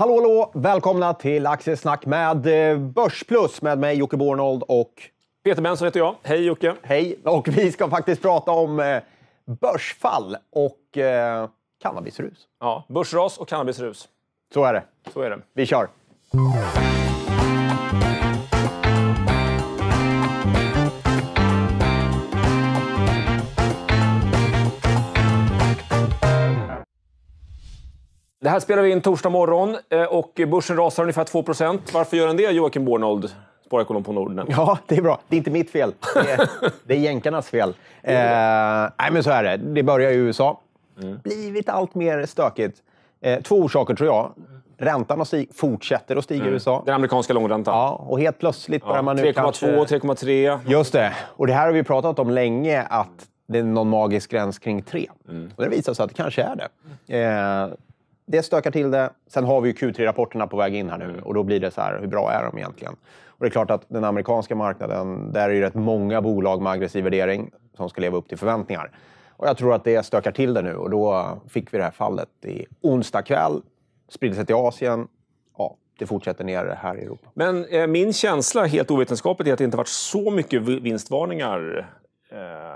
Hallå, hallå! Välkomna till Aktiesnack med eh, Börsplus med mig Jocke Bornold och... Peter Benson heter jag. Hej Jocke! Hej! Och vi ska faktiskt prata om eh, börsfall och eh, cannabisrus. Ja, börsras och cannabisrus. Så är det. Så är det. Vi kör! Det här spelar vi in torsdag morgon eh, och börsen rasar ungefär 2 Varför gör den det, Joakim Bornold? Sparekonom på Nordnet. Ja, det är bra. Det är inte mitt fel. Det är, det är jänkarnas fel. Eh, nej, men så är det. Det börjar i USA. Mm. Blivit allt mer stökigt. Eh, två orsaker, tror jag. Räntan stig, fortsätter att stiga mm. i USA. Den amerikanska långräntan. Ja, och helt plötsligt börjar ja, man nu 3,2, kanske... 3,3. Just det. Och det här har vi pratat om länge, att det är någon magisk gräns kring 3. Mm. Och det visar sig att det kanske är det. Eh, det stökar till det. Sen har vi ju Q3-rapporterna på väg in här nu och då blir det så här, hur bra är de egentligen? Och det är klart att den amerikanska marknaden, där är ju rätt många bolag med aggressiv värdering som ska leva upp till förväntningar. Och jag tror att det stökar till det nu och då fick vi det här fallet i onsdag kväll, spridde sig till Asien. Ja, det fortsätter ner här i Europa. Men eh, min känsla, helt ovetenskapligt, är att det inte varit så mycket vinstvarningar eh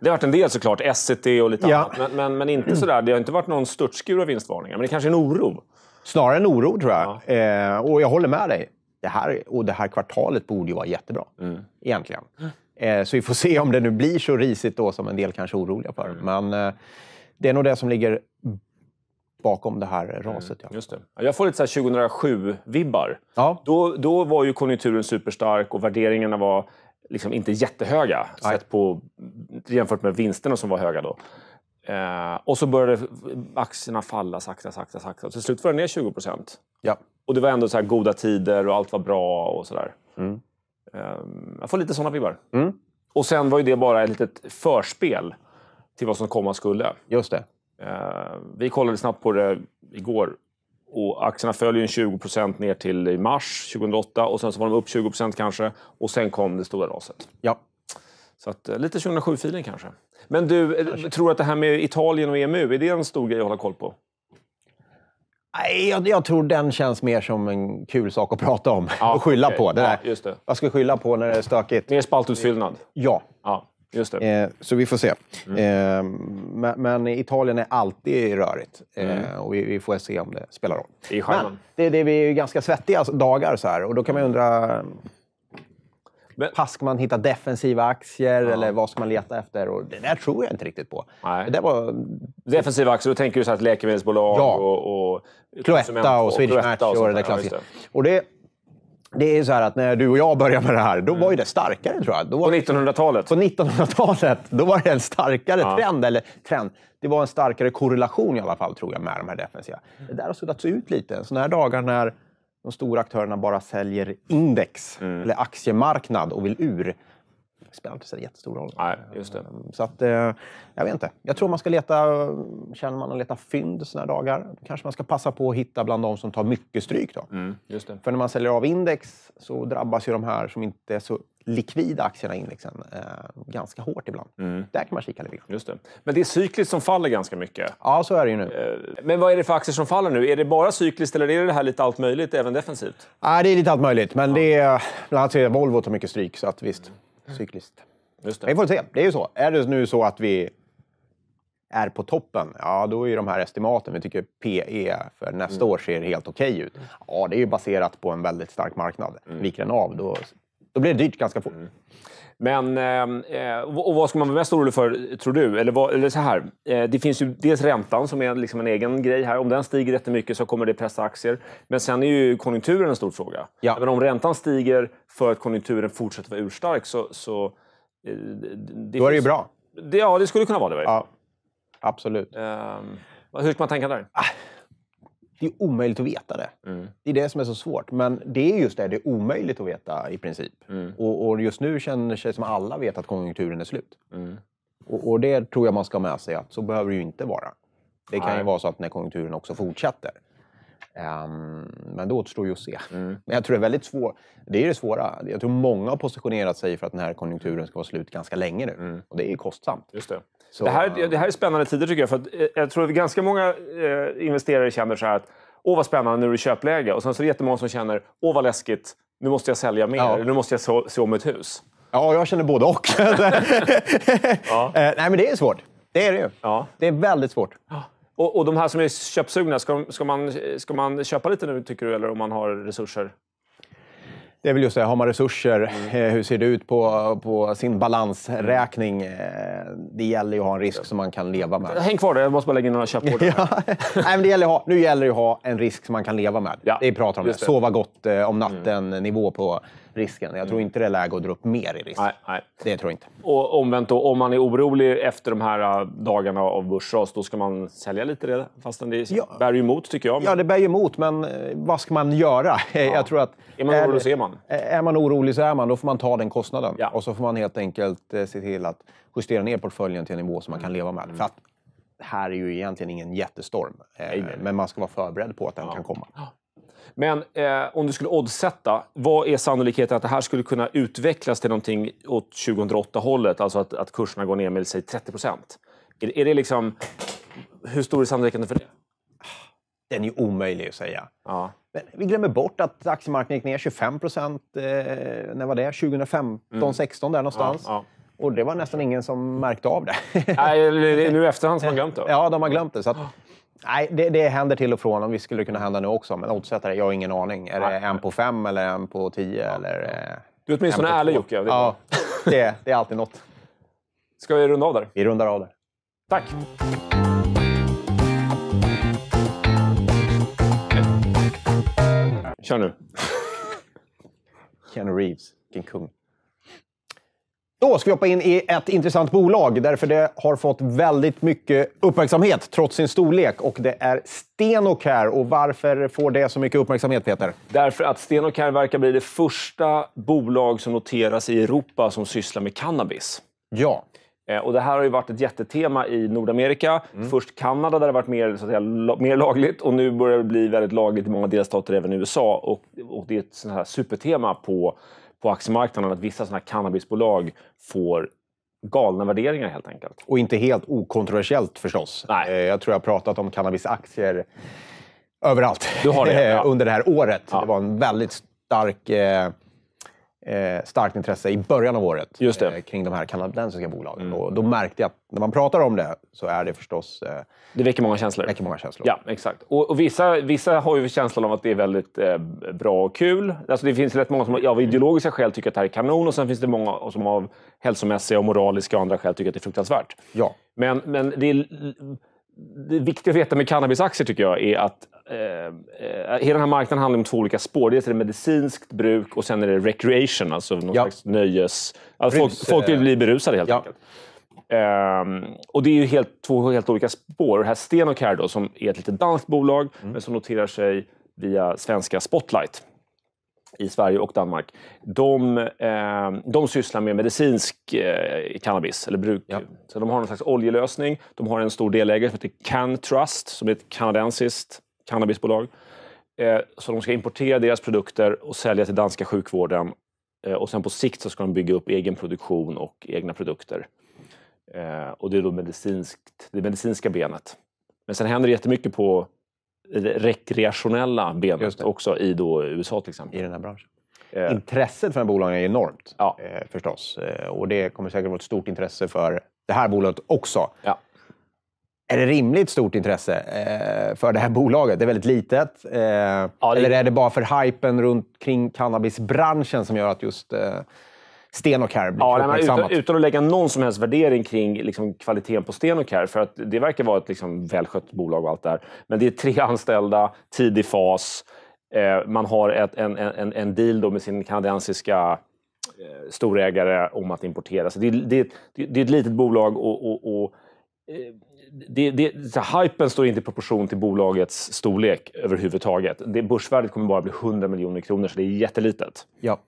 det har varit en del såklart, SCT e och lite ja. annat. Men, men, men, inte mm. sådär, det har inte varit någon störtskur av vinstvarningar. Men det kanske är en oro? Snarare en oro tror jag. Ja. Eh, och jag håller med dig. Det här, och det här kvartalet borde ju vara jättebra, mm. egentligen. Eh, så vi får se om det nu blir så risigt då som en del kanske är oroliga för. Mm. Men eh, det är nog det som ligger bakom det här mm, raset. Mm, just det. Jag får lite 2007-vibbar. Ja. Då, då var ju konjunkturen superstark och värderingarna var liksom inte jättehöga sett på, jämfört med vinsterna som var höga då. Eh, och så började aktierna falla sakta, sakta, sakta. Till slut var det ner 20 procent. Ja. Och det var ändå så goda tider och allt var bra och sådär. Mm. Eh, jag får lite sådana vibbar. Mm. Och sen var ju det bara ett litet förspel till vad som komma skulle. Just det. Eh, vi kollade snabbt på det igår och aktierna föll ju 20 ner till i mars 2008 och sen så var de upp 20 kanske och sen kom det stora raset. Ja. Så att, eh, lite 2007-feeling kanske. Men du, eh, kanske. tror du att det här med Italien och EMU, är det en stor grej att hålla koll på? Nej, jag, jag, tror den känns mer som en kul sak att prata om ja, och skylla okay. på. Det där. Ja, just det. Vad ska vi skylla på när det är stökigt? Mer spaltutfyllnad? Ja, Eh, så vi får se. Mm. Eh, men, men, Italien är alltid rörigt eh, mm. och vi, vi, får se om det spelar roll. I men det, det ju ganska svettiga dagar så här och då kan man undra men... ska man hitta defensiva aktier ja. eller vad ska man leta efter? Och det där tror jag inte riktigt på. Det var... Defensiva aktier, då tänker du så här läkemedelsbolag ja. och, och... Cloetta och, och Swedish Match och, och det där klassiska. Ja, det är så här att när du och jag började med det här, då var ju mm. det starkare tror jag. Då var, på 1900-talet? På 1900-talet. Då var det en starkare ja. trend. Eller trend. Det var en starkare korrelation i alla fall, tror jag, med de här defensiva. Det där har suddats ut lite. Sådana här dagar när de stora aktörerna bara säljer index mm. eller aktiemarknad och vill ur, spelar inte så jättestor roll. Nej, just det. Ehm, så att, eh, jag vet inte. Jag tror man ska leta, känner man att leta fynd såna här dagar, kanske man ska passa på att hitta bland de som tar mycket stryk. Då. Mm, just det. För när man säljer av index så drabbas ju de här som inte är så likvida aktierna i indexen eh, ganska hårt ibland. Mm. Där kan man kika lite Just det. Men det är cykliskt som faller ganska mycket. Ja, så är det ju nu. Eh, men vad är det för aktier som faller nu? Är det bara cykliskt eller är det, det här lite allt möjligt, även defensivt? Nej, det är lite allt möjligt. Men ja. det är, bland annat Volvo tar mycket stryk, så att visst. Mm cyklist. Just det. Vi får se, det är ju så. Är det nu så att vi är på toppen, ja då är ju de här estimaten, vi tycker PE för nästa mm. år ser helt okej okay ut. Mm. Ja, det är ju baserat på en väldigt stark marknad. Mm. Viker den av, då, då blir det dyrt ganska fort. Mm. Men, ehm, eh, och vad ska man vara mest orolig för, tror du? Eller, vad, eller så här, eh, det finns ju dels räntan som är liksom en egen grej här. Om den stiger jättemycket så kommer det pressa aktier. Men sen är ju konjunkturen en stor fråga. Ja. Men om räntan stiger för att konjunkturen fortsätter vara urstark så... så eh, det Då är det ju bra. Det, ja, det skulle kunna vara det. ja, absolut. Ehm, hur ska man tänka där? Ah det är omöjligt att veta det. Mm. Det är det som är så svårt. Men det är just det, det är omöjligt att veta i princip. Mm. Och, och, just nu känner sig som alla vet att konjunkturen är slut. Mm. Och, och, det tror jag man ska ha med sig, att så behöver det ju inte vara. Det kan Nej. ju vara så att när konjunkturen också fortsätter. Um, men det återstår ju att se. Mm. Men jag tror det är väldigt svårt. Det är det svåra. Jag tror många har positionerat sig för att den här konjunkturen ska vara slut ganska länge nu. Mm. Och det är ju kostsamt. Just det. Så, det, här, det här är spännande tider tycker jag. För att, eh, jag tror att ganska många eh, investerare känner så här att åh vad spännande, nu är det köpläge. Och sen så är det jättemånga som känner åh vad läskigt, nu måste jag sälja mer, ja. nu måste jag se, om ett hus. Ja, jag känner både och. ja. Eh, nej, men det är svårt. Det är det ju. Ja. Det är väldigt svårt. Och, och de här som är köpsugna, ska, ska, man, ska man köpa lite nu tycker du, eller om man har resurser? Det är väl just det, har man resurser, mm. Eh, hur ser det ut på, på sin balansräkning? Eh, det gäller ju att ha en risk som man kan leva med. Häng kvar där, jag måste bara lägga in några köpord. ja. Nej, det gäller ha, nu gäller det att ha en risk som man kan leva med. Ja. Det pratar om. Det. Sova gott eh, om natten, mm. nivå på risken. Jag tror mm. inte det är läge att dra upp mer i risk. Nej, nej. Det tror jag inte. Och omvänt, då, om man är orolig efter de här dagarna av börsras, då ska man sälja lite redan? Fastän det ja. bär ju emot, tycker jag. Men... Ja, det bär ju emot, men vad ska man göra? Ja. Jag tror att... Är man orolig så är man man. Är man orolig så är man. Då får man ta den kostnaden. Ja. Och så får man helt enkelt eh, se till att justera ner portföljen till en nivå som man kan mm. leva med. Mm. För att här är ju egentligen ingen jättestorm. Eh, nej, nej. Men man ska vara förberedd på att den ja. kan komma. Men eh, om du skulle oddsätta, vad är sannolikheten att det här skulle kunna utvecklas till någonting åt 2008-hållet? Alltså att, att kurserna går ner med, säg 30 procent. Är, är det liksom, hur stor är sannolikheten för det? den är ju omöjlig att säga. Ja. Men vi glömmer bort att aktiemarknaden gick ner 25 procent, eh, när var det? 2015, 2016 mm. där någonstans. Ja, ja. Och det var nästan ingen som märkte av det. nej, nu i efterhand har man glömt det. Ja, de har glömt det. Så att, nej, det, det händer till och från. Om vi skulle kunna hända nu också. Men oddsättare, jag har ingen aning. Är nej. det en på fem eller en på tio? Eller, eh, du är åtminstone ärlig Jocke. Det är ja, det, det är alltid något. Ska vi runda av där? Vi rundar av där. Tack! kör nu. Keanu Reeves, vilken kung. Då ska vi hoppa in i ett intressant bolag, därför det har fått väldigt mycket uppmärksamhet trots sin storlek. Och det är Stenocare. Och varför får det så mycket uppmärksamhet, Peter? Därför att Stenocare verkar bli det första bolag som noteras i Europa som sysslar med cannabis. Ja. Eh, och det här har ju varit ett jättetema i Nordamerika. Mm. Först Kanada där det varit mer, så att säga, mer lagligt och nu börjar det bli väldigt lagligt i många delstater, även i USA. Och, och det är ett sånt här supertema på, på aktiemarknaden att vissa sådana här cannabisbolag får galna värderingar helt enkelt. Och inte helt okontroversiellt förstås. Nej. Eh, jag tror jag har pratat om cannabisaktier överallt det, ja. under det här året. Ja. Det var en väldigt stark eh eh, starkt intresse i början av året eh, kring de här kanadensiska bolagen. Mm. Och då märkte jag att när man pratar om det så är det förstås... Eh, det väcker många känslor. Väcker många känslor. Ja, exakt. Och, och vissa, vissa har ju känslan av att det är väldigt eh, bra och kul. Alltså, det finns rätt många som av mm. ideologiska skäl tycker att det här är kanon och sen finns det många som av hälsomässiga och moraliska och andra skäl tycker att det är fruktansvärt. Ja. Men, men det är det viktiga att veta med cannabisaktier tycker jag är att eh, eh, hela den här marknaden handlar om två olika spår. Dels är det medicinskt bruk och sen är det recreation, alltså någon ja. slags nöjes... Alltså Brus, folk, folk vill bli berusade helt ja. enkelt. Um, och det är ju helt, två helt olika spår. Det här Stenocare då, som är ett litet danskt bolag mm. men som noterar sig via svenska Spotlight i Sverige och Danmark, de, eh, de sysslar med medicinsk eh, cannabis, eller bruk. Ja. Så de har någon slags oljelösning. De har en stor delägare som heter CanTrust, som är ett kanadensiskt cannabisbolag. Eh, så de ska importera deras produkter och sälja till danska sjukvården. Eh, och sen på sikt så ska de bygga upp egen produktion och egna produkter. Eh, och det är då medicinskt, det medicinska benet. Men sen händer det jättemycket på rekreationella benet också i då USA till exempel. I den här branschen. Eh. Intresset för den här bolagen är enormt ja. eh, förstås. Eh, och det kommer säkert vara ett stort intresse för det här bolaget också. Ja. Är det rimligt stort intresse eh, för det här bolaget? Det är väldigt litet. Eh, ja, det... Eller är det bara för hypen runt kring cannabisbranschen som gör att just eh, Sten och Kär blir ja, liksom, utan, utan att lägga någon som helst värdering kring liksom, kvaliteten på Sten och Kär, för att det verkar vara ett liksom, välskött bolag och allt där. Men det är tre anställda, tidig fas. Eh, man har ett, en, en, en deal då med sin kanadensiska eh, storägare om att importera. Så det, det, det, det är ett litet bolag och, och, och eh, det, det, så hypen står inte i proportion till bolagets storlek överhuvudtaget. Det, börsvärdet kommer bara bli 100 miljoner kronor, så det är jättelitet. Ja.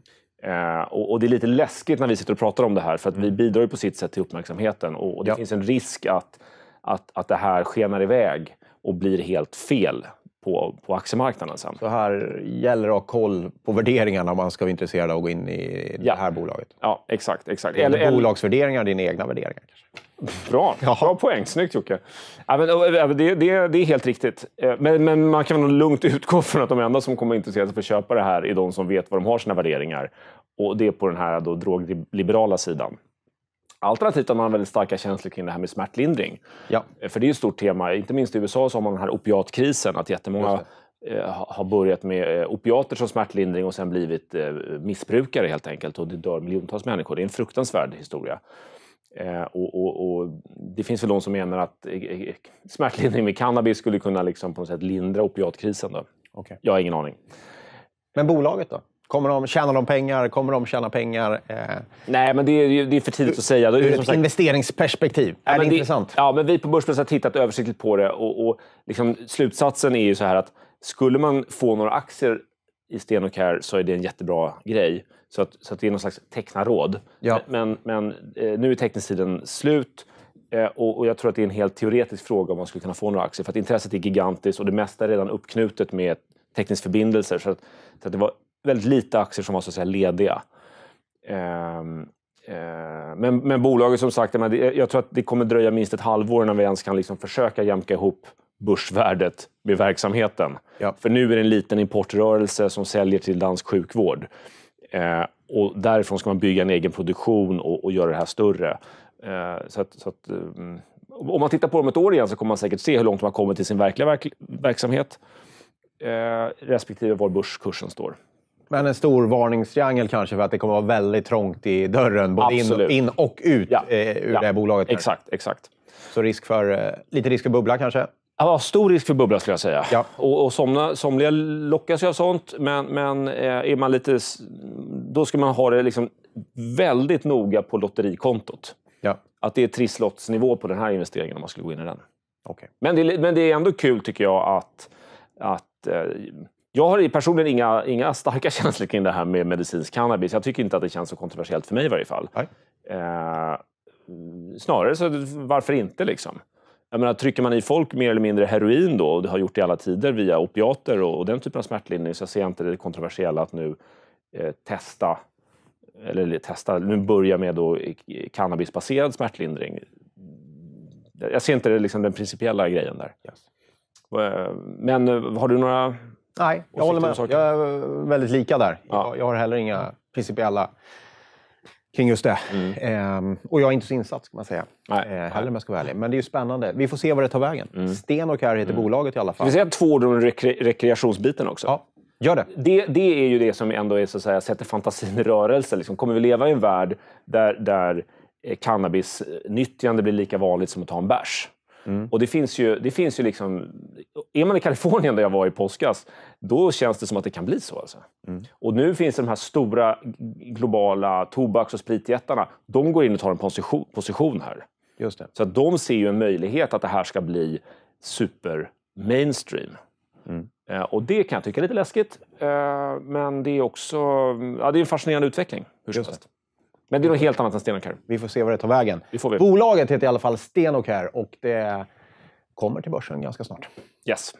Eh, och, och, det är lite läskigt när vi sitter och pratar om det här för att vi bidrar ju på sitt sätt till uppmärksamheten och, och det ja. finns en risk att, att, att det här skenar iväg och blir helt fel på, på aktiemarknaden sen. Så här gäller det att ha koll på värderingarna om man ska vara intresserad av att gå in i det ja. här bolaget? Ja, exakt. exakt. Eller, eller bolagsvärderingar, dina egna värderingar? Kanske. Bra, ja. bra poäng. Snyggt Jocke. det, det, det är helt riktigt. Eh, men, men, man kan nog lugnt utgå från att de enda som kommer intressera sig för att köpa det här är de som vet vad de har sina värderingar. Och det är på den här då, drogliberala sidan. Alternativt har man har väldigt starka känslor kring det här med smärtlindring. Ja. Eh, för det är ett stort tema. Inte minst i USA så har man den här opiatkrisen, att jättemånga eh, har börjat med eh, opiater som smärtlindring och sen blivit missbrukare helt enkelt och det dör miljontals människor. Det är en fruktansvärd historia. Och, och, och det finns väl de som menar att smärtlindring med cannabis skulle kunna liksom på något sätt lindra opiatkrisen. Då. Okay. Jag har ingen aning. Men bolaget då? Kommer de, tjäna de pengar? Kommer de tjäna pengar? Eh, Nej, men det är, det är för tidigt att säga. Ur ett sagt, investeringsperspektiv, är det, det, intressant? Ja, men vi på Börsplats har tittat översiktligt på det och, och liksom, slutsatsen är ju så här att skulle man få några aktier i Stenocare så är det en jättebra grej. Så att, så att det är någon slags tecknaråd. Ja. Men, men eh, nu är teckningstiden slut eh, och, jag tror att det är en helt teoretisk fråga om man skulle kunna få några aktier. För att intresset är gigantiskt och det mesta är redan uppknutet med teckningsförbindelser. Så, att, så att det var väldigt lite aktier som var så att säga lediga. Ehm, eh, men, men, bolaget som sagt, jag tror att det kommer dröja minst ett halvår innan vi ens kan liksom försöka jämka ihop börsvärdet med verksamheten. Ja. För nu är det en liten importrörelse som säljer till dansk sjukvård. Eh, och därifrån ska man bygga en egen produktion och, och göra det här större. Eh, så att, så att, um, om man tittar på dem ett år igen så kommer man säkert se hur långt de har kommit i sin verkliga verk verksamhet eh, respektive var börskursen står. Men en stor varningstriangel kanske för att det kommer att vara väldigt trångt i dörren, både in, in, och ut ja. eh, ur ja. det här bolaget. Exakt, exakt. Så risk för, eh, lite risk för bubbla kanske? Ja, stor risk för bubbla skulle jag säga. Ja. Och, och somna, somliga lockas ju av sånt, men, men eh, är man lite, då ska man ha det liksom väldigt noga på lotterikontot. Ja. Att det är trisslottsnivå på den här investeringen om man skulle gå in i den. Okay. Men, det, men det är ändå kul tycker jag att, att eh, jag har personligen inga, inga starka känslor kring det här med medicinsk cannabis. Jag tycker inte att det känns så kontroversiellt för mig i varje fall. Eh, snarare så varför inte liksom? Jag menar, trycker man i folk mer eller mindre heroin då, och det har gjort i alla tider via opiater och, och den typen av smärtlindring, så jag ser inte det kontroversiella att nu eh, testa, eller testa, nu börja med då eh, cannabisbaserad smärtlindring. Jag ser inte det, liksom, den principiella grejen där. Yes. Eh, men eh, har du några Nej, jag håller med. Jag är eh, väldigt lika där. Ja. Jag, jag, har heller inga principiella kring just det. Mm. Ehm, och jag är inte så insatt, ska man säga. Nej. Ehm, heller om jag ska vara ärlig. Men det är ju spännande. Vi får se vad det tar vägen. Mm. Sten och Kär heter mm. bolaget i alla fall. Ska vi säga två ord om rekre rekreationsbiten också? Ja. Gör det. det. det. är ju det som ändå är, så att säga, sätter fantasin i rörelse. Liksom, kommer vi leva i en värld där, där eh, cannabisnyttjande eh, blir lika vanligt som att ta en bärs? Mm. Och det finns ju, det finns ju liksom är man i Kalifornien där jag var i påskas, då känns det som att det kan bli så. Alltså. Mm. Och nu finns det de här stora globala tobaks och spritjättarna. De går in och tar en position, position här. Just det. Så att de ser ju en möjlighet att det här ska bli super mainstream. Mm. Eh, och det kan jag tycka är lite läskigt. Eh, men det är också ja, det är en fascinerande utveckling. Hur som helst. Men det är något helt annat än Stenocare. Vi får se vad det tar vägen. Bolaget heter i alla fall Stenocare och det kommer till börsen ganska snart. Yes.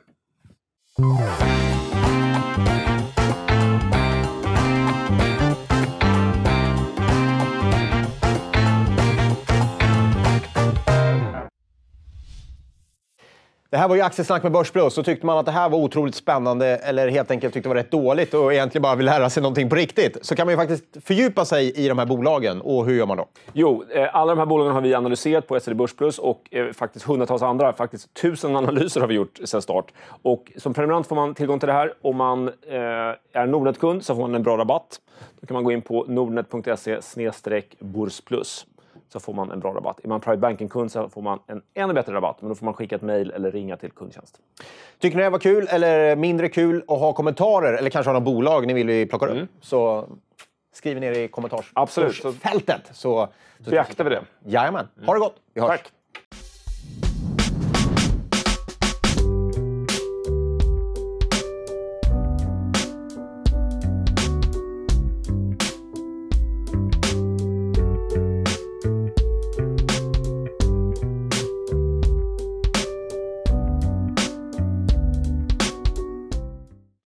Det här var ju Aktiesnack med Börsplus. Så tyckte man att det här var otroligt spännande eller helt enkelt tyckte det var rätt dåligt och egentligen bara vill lära sig någonting på riktigt så kan man ju faktiskt fördjupa sig i de här bolagen. Och hur gör man då? Jo, eh, alla de här bolagen har vi analyserat på SEB Börsplus och eh, faktiskt hundratals andra. Faktiskt tusen analyser har vi gjort sedan start. Och som prenumerant får man tillgång till det här. Om man eh, är Nordnet-kund så får man en bra rabatt. Då kan man gå in på nordnet.se Börsplus så får man en bra rabatt. Är man Private Banking-kund så får man en ännu bättre rabatt. Men då får man skicka ett mejl eller ringa till kundtjänst. Tycker ni det var kul eller mindre kul att ha kommentarer eller kanske ha något bolag ni vill plocka upp? Mm. Så skriv ner i kommentarsfältet. Absolut. Så, så, beaktar vi det. Jajamän. Ha det gott. Vi hörs. Tack.